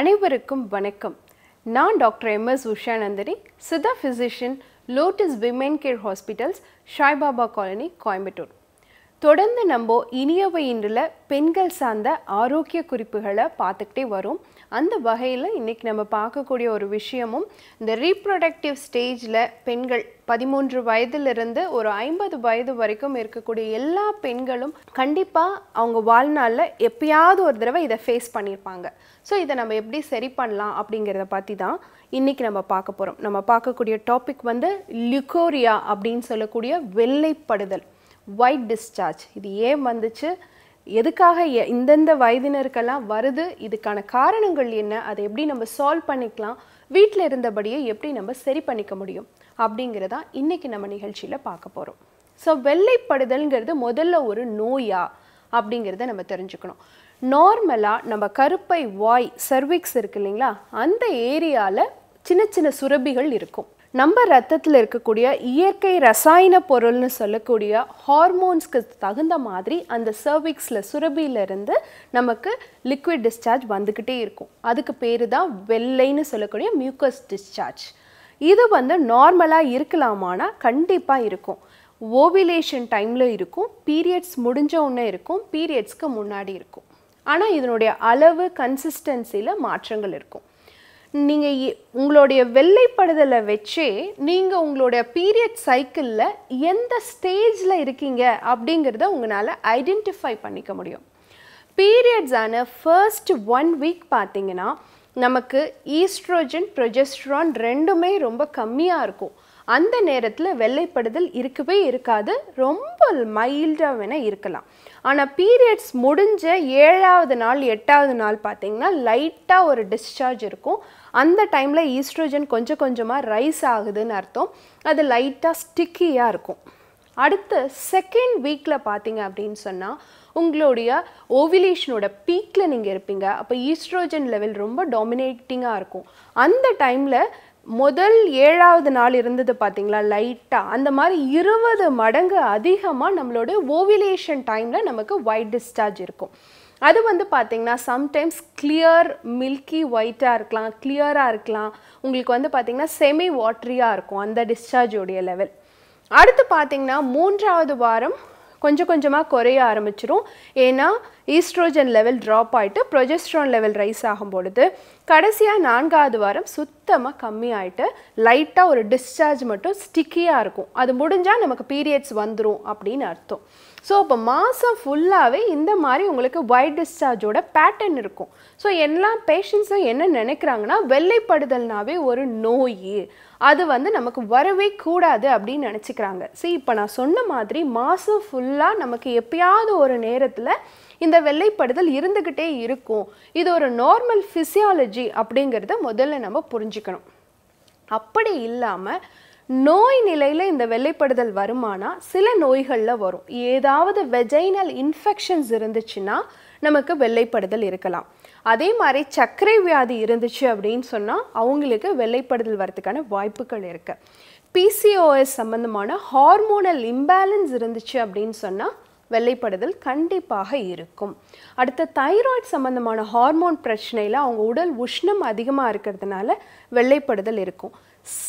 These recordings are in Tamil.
அனைவருக்கும் வணக்கம் நான் doctor M S Ushanandhari Siddha physician lotus women care hospitals Saibaba colony Coimbatore தொடர்ந்து நம்ம இனியவை இன்றில் பெண்கள் சார்ந்த ஆரோக்கிய குறிப்புகளை பார்த்துக்கிட்டே வரும் அந்த வகையில் இன்றைக்கி நம்ம பார்க்கக்கூடிய ஒரு விஷயமும் இந்த ரீப்ரொடக்டிவ் ஸ்டேஜில் பெண்கள் பதிமூன்று வயதிலிருந்து ஒரு ஐம்பது வயது வரைக்கும் இருக்கக்கூடிய எல்லா பெண்களும் கண்டிப்பாக அவங்க வாழ்நாளில் எப்பயாவது ஒரு தடவை இதை ஃபேஸ் பண்ணியிருப்பாங்க ஸோ இதை நம்ம எப்படி சரி பண்ணலாம் அப்படிங்கிறத பற்றி தான் இன்றைக்கி நம்ம பார்க்க போகிறோம் நம்ம பார்க்கக்கூடிய டாபிக் வந்து லியூக்கோரியா அப்படின்னு சொல்லக்கூடிய வெள்ளைப்படுதல் ஒயிட் டிஸ்சார்ஜ் இது ஏன் வந்துச்சு எதுக்காக இந்தந்த வயதினருக்கெல்லாம் வருது இதுக்கான காரணங்கள் என்ன அதை எப்படி நம்ம சால்வ் பண்ணிக்கலாம் வீட்டில் இருந்தபடியே எப்படி நம்ம சரி பண்ணிக்க முடியும் அப்படிங்கிறதான் இன்றைக்கி நம்ம நிகழ்ச்சியில் பார்க்க போகிறோம் ஸோ வெள்ளைப்படுதல்ங்கிறது முதல்ல ஒரு நோயா அப்படிங்கிறத நம்ம தெரிஞ்சுக்கணும் நார்மலாக நம்ம கருப்பை வாய் சர்விக்ஸ் இருக்கு இல்லைங்களா அந்த ஏரியாவில் சின்ன சின்ன சுரபிகள் இருக்கும் நம்ம ரத்தத்தில் இருக்கக்கூடிய இயற்கை ரசாயன பொருள்னு சொல்லக்கூடிய ஹார்மோன்ஸ்க்கு தகுந்த மாதிரி அந்த சர்விக்ஸில் சுரபியிலிருந்து நமக்கு லிக்விட் டிஸ்சார்ஜ் வந்துக்கிட்டே இருக்கும் அதுக்கு பேர் தான் வெள்ளைன்னு சொல்லக்கூடிய மியூக்கஸ் டிஸ்சார்ஜ் இது வந்து நார்மலாக இருக்கலாமானா கண்டிப்பாக இருக்கும் ஓவிலேஷன் டைமில் இருக்கும் பீரியட்ஸ் முடிஞ்ச உடனே இருக்கும் பீரியட்ஸ்க்கு முன்னாடி இருக்கும் ஆனால் இதனுடைய அளவு கன்சிஸ்டன்சியில் மாற்றங்கள் இருக்கும் நீங்கள் உங்களுடைய வெள்ளைப்படுதலை வச்சே நீங்கள் உங்களுடைய பீரியட் சைக்கிளில் எந்த ஸ்டேஜில் இருக்கீங்க அப்படிங்கிறத உங்களால் ஐடென்டிஃபை பண்ணிக்க முடியும் பீரியட்ஸான ஃபர்ஸ்ட் ஒன் வீக் பார்த்தீங்கன்னா நமக்கு ஈஸ்ட்ரோஜன் ப்ரொஜெஸ்ட்ரான் ரெண்டுமே ரொம்ப கம்மியாக இருக்கும் அந்த நேரத்தில் வெள்ளைப்படுதல் இருக்கவே இருக்காது ரொம்ப மைல்டாக வேணால் இருக்கலாம் ஆனால் பீரியட்ஸ் முடிஞ்ச ஏழாவது நாள் எட்டாவது நாள் பார்த்திங்கன்னா லைட்டாக ஒரு டிஸ்சார்ஜ் இருக்கும் அந்த டைமில் ஈஸ்ட்ரோஜன் கொஞ்சம் கொஞ்சமாக ரைஸ் ஆகுதுன்னு அர்த்தம் அது லைட்டாக ஸ்டிக்கியாக இருக்கும் அடுத்து செகண்ட் வீக்கில் பார்த்தீங்க அப்படின்னு சொன்னால் உங்களுடைய ஓவிலேஷனோட பீக்கில் நீங்கள் இருப்பீங்க அப்போ ஈஸ்ட்ரோஜன் லெவல் ரொம்ப டாமினேட்டிங்காக இருக்கும் அந்த டைமில் முதல் ஏழாவது நாள் இருந்தது பார்த்தீங்களா லைட்டாக அந்த மாதிரி இருபது மடங்கு அதிகமாக நம்மளோட ஓவிலேஷன் டைமில் நமக்கு ஒயிட் டிஸ்சார்ஜ் இருக்கும் அது வந்து பார்த்திங்கன்னா சம்டைம்ஸ் கிளியர் மில்கி ஒயிட்டாக இருக்கலாம் கிளியராக இருக்கலாம் உங்களுக்கு வந்து பார்த்திங்கன்னா செமி வாட்ரியாக இருக்கும் அந்த டிஸ்சார்ஜோடைய லெவல் அடுத்து பார்த்திங்கன்னா மூன்றாவது வாரம் கொஞ்சம் கொஞ்சமாக குறைய ஆரம்பிச்சிரும் ஏன்னா ஈஸ்ட்ரோஜன் லெவல் ட்ராப் ஆகிட்டு ப்ரொஜெஸ்ட்ரான் லெவல் ரைஸ் ஆகும் பொழுது கடைசியாக நான்காவது வாரம் சுத்தமாக கம்மி ஆகிட்டு லைட்டாக ஒரு டிஸ்சார்ஜ் மட்டும் ஸ்டிக்கியாக இருக்கும் அது முடிஞ்சால் நமக்கு பீரியட்ஸ் வந்துடும் அப்படின்னு அர்த்தம் ஸோ இப்போ மாதம் ஃபுல்லாகவே இந்த மாதிரி உங்களுக்கு ஒயிட் டிஸ்சார்ஜோட பேட்டர்ன் இருக்கும் ஸோ எல்லா பேஷண்ட்ஸும் என்ன நினைக்கிறாங்கன்னா வெள்ளைப்படுதல்னாவே ஒரு நோய் அது வந்து நமக்கு வரவே கூடாது அப்படின்னு நினச்சிக்கிறாங்க சரி இப்போ நான் சொன்ன மாதிரி மாதம் ஃபுல்லாக நமக்கு எப்பயாவது ஒரு நேரத்தில் இந்த வெள்ளைப்படுதல் இருந்துக்கிட்டே இருக்கும் இது ஒரு நார்மல் ஃபிசியாலஜி அப்படிங்கிறத முதல்ல நம்ம புரிஞ்சுக்கணும் அப்படி இல்லாமல் நோய் நிலையில் இந்த வெள்ளைப்படுதல் வருமானா சில நோய்களில் வரும் ஏதாவது வெஜைனல் இன்ஃபெக்ஷன்ஸ் இருந்துச்சுன்னா நமக்கு வெள்ளைப்படுதல் இருக்கலாம் அதே மாதிரி சர்க்கரை வியாதி இருந்துச்சு அப்படின்னு சொன்னால் அவங்களுக்கு வெள்ளைப்படுதல் வரதுக்கான வாய்ப்புகள் இருக்குது பிசிஓஎஸ் சம்மந்தமான ஹார்மோனல் இம்பேலன்ஸ் இருந்துச்சு அப்படின்னு சொன்னால் வெள்ளைப்படுதல் கண்டிப்பாக இருக்கும் அடுத்த தைராய்டு சம்மந்தமான ஹார்மோன் பிரச்சனையில் அவங்க உடல் உஷ்ணம் அதிகமாக இருக்கிறதுனால வெள்ளைப்படுதல் இருக்கும்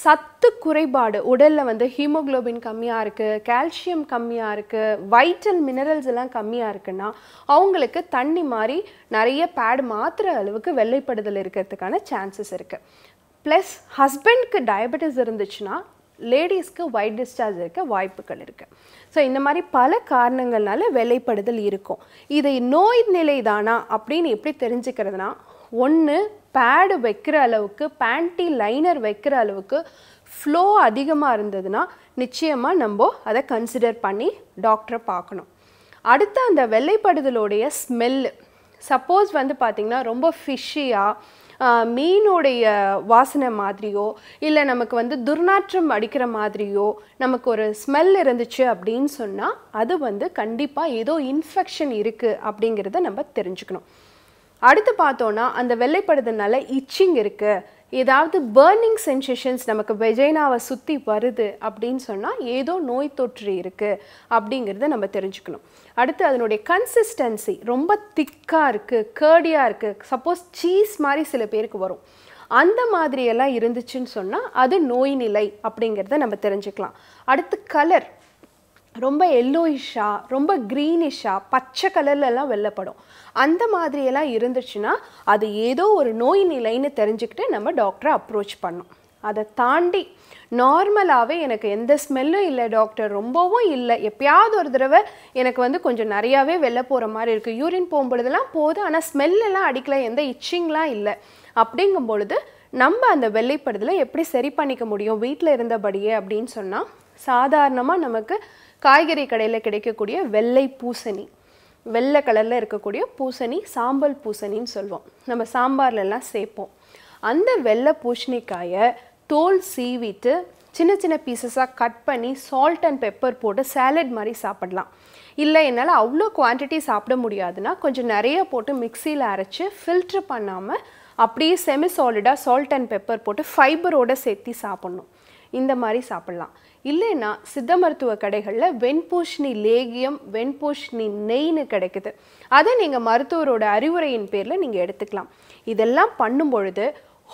சத்து குறைபாடு உடலில் வந்து ஹீமோக்ளோபின் கம்மியாக இருக்குது கால்சியம் கம்மியாக இருக்குது வைட்டல் மினரல்ஸ் எல்லாம் கம்மியாக இருக்குன்னா அவங்களுக்கு தண்ணி மாதிரி நிறைய பேடு மாத்திர அளவுக்கு வெள்ளைப்படுதல் இருக்கிறதுக்கான சான்சஸ் இருக்குது ப்ளஸ் ஹஸ்பண்ட்க்கு டயபெட்டிஸ் இருந்துச்சுன்னா லேடிஸ்க்கு ஒயிட் டிஸ்சார்ஜ் இருக்க வாய்ப்புகள் இருக்குது ஸோ இந்த மாதிரி பல காரணங்கள்னால வெளிப்படுதல் இருக்கும் இதை நோய் நிலை தானா அப்படின்னு எப்படி தெரிஞ்சுக்கிறதுனா ஒன்று பேடு வைக்கிற அளவுக்கு பேண்டி லைனர் வைக்கிற அளவுக்கு ஃப்ளோ அதிகமாக இருந்ததுன்னா நிச்சயமாக நம்ம அதை கன்சிடர் பண்ணி டாக்டரை பார்க்கணும் அடுத்த அந்த வெள்ளைப்படுதலோடைய ஸ்மெல்லு சப்போஸ் வந்து பார்த்திங்கன்னா ரொம்ப ஃபிஷ்ஷியாக மீனுடைய வாசனை மாதிரியோ இல்லை நமக்கு வந்து துர்நாற்றம் அடிக்கிற மாதிரியோ நமக்கு ஒரு ஸ்மெல் இருந்துச்சு அப்படின்னு சொன்னால் அது வந்து கண்டிப்பாக ஏதோ இன்ஃபெக்ஷன் இருக்குது அப்படிங்கிறத நம்ம தெரிஞ்சுக்கணும் அடுத்து பார்த்தோன்னா அந்த வெள்ளைப்படுதுனால இச்சிங் இருக்குது ஏதாவது பேர்னிங் சென்சேஷன்ஸ் நமக்கு வெஜைனாவை சுற்றி வருது அப்படின்னு சொன்னால் ஏதோ நோய் தொற்று இருக்குது அப்படிங்கிறத நம்ம தெரிஞ்சுக்கணும் அடுத்து அதனுடைய கன்சிஸ்டன்சி ரொம்ப திக்காக இருக்குது கேர்டியாக இருக்குது சப்போஸ் சீஸ் மாதிரி சில பேருக்கு வரும் அந்த மாதிரியெல்லாம் இருந்துச்சுன்னு சொன்னால் அது நோய் நிலை அப்படிங்கிறத நம்ம தெரிஞ்சுக்கலாம் அடுத்து கலர் ரொம்ப எல்லோயிஷாக ரொம்ப க்ரீனிஷாக பச்சை கலர்லலாம் வெள்ளப்படும் அந்த மாதிரியெல்லாம் இருந்துச்சுன்னா அது ஏதோ ஒரு நோய் நிலைன்னு தெரிஞ்சுக்கிட்டு நம்ம டாக்டரை அப்ரோச் பண்ணோம் அதை தாண்டி நார்மலாகவே எனக்கு எந்த ஸ்மெல்லும் இல்லை டாக்டர் ரொம்பவும் இல்லை எப்பயாவது ஒரு தடவை எனக்கு வந்து கொஞ்சம் நிறையாவே வெளில போகிற மாதிரி இருக்குது யூரின் போகும்பொழுதுலாம் போதும் ஆனால் ஸ்மெல்லெல்லாம் அடிக்கல எந்த இச்சிங்லாம் இல்லை அப்படிங்கும் பொழுது நம்ம அந்த வெள்ளைப்படுதலை எப்படி சரி பண்ணிக்க முடியும் வீட்டில் இருந்தபடியே அப்படின்னு சொன்னால் சாதாரணமாக நமக்கு காய்கறி கடையில் கிடைக்கக்கூடிய வெள்ளை பூசணி வெள்ளை கலரில் இருக்கக்கூடிய பூசணி சாம்பல் பூசணின்னு சொல்லுவோம் நம்ம சாம்பார்லலாம் சேர்ப்போம் அந்த வெள்ளை பூசணிக்காயை தோல் சீவிட்டு சின்ன சின்ன பீசஸாக கட் பண்ணி சால்ட் அண்ட் பெப்பர் போட்டு சேலட் மாதிரி சாப்பிடலாம் இல்லை என்னால் அவ்வளோ குவான்டிட்டி சாப்பிட முடியாதுன்னா கொஞ்சம் நிறைய போட்டு மிக்சியில் அரைச்சி ஃபில்ட்ரு பண்ணாமல் அப்படியே செமி சாலிடாக சால்ட் அண்ட் பெப்பர் போட்டு ஃபைபரோடு சேர்த்து சாப்பிட்ணும் இந்த மாதிரி சாப்பிட்லாம் இல்லைன்னா சித்த மருத்துவ கடைகளில் வெண்பூஷ்ணி லேகியம் வெண்பூஷ்ணி நெய்ன்னு கிடைக்குது அதை நீங்கள் மருத்துவரோட அறிவுரையின் பேரில் நீங்கள் எடுத்துக்கலாம் இதெல்லாம் பண்ணும் பொழுது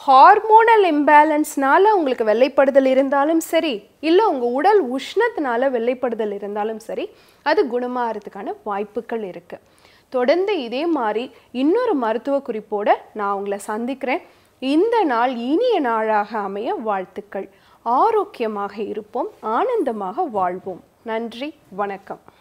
ஹார்மோனல் இம்பேலன்ஸ்னால உங்களுக்கு வெள்ளைப்படுதல் இருந்தாலும் சரி இல்லை உங்கள் உடல் உஷ்ணத்தினால வெள்ளைப்படுதல் இருந்தாலும் சரி அது குணமாகிறதுக்கான வாய்ப்புகள் இருக்குது தொடர்ந்து இதே மாதிரி இன்னொரு மருத்துவ குறிப்போடு நான் உங்களை சந்திக்கிறேன் இந்த நாள் இனிய நாளாக அமைய வாழ்த்துக்கள் ஆரோக்கியமாக இருப்போம் ஆனந்தமாக வாழ்வோம் நன்றி வணக்கம்